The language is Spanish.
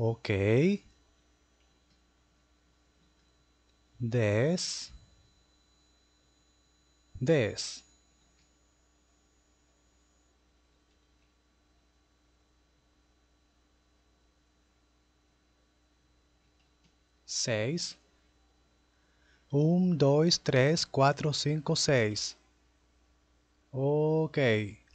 Ok. Des. Des. Seis. Un, dos, tres, cuatro, cinco, seis. Okay.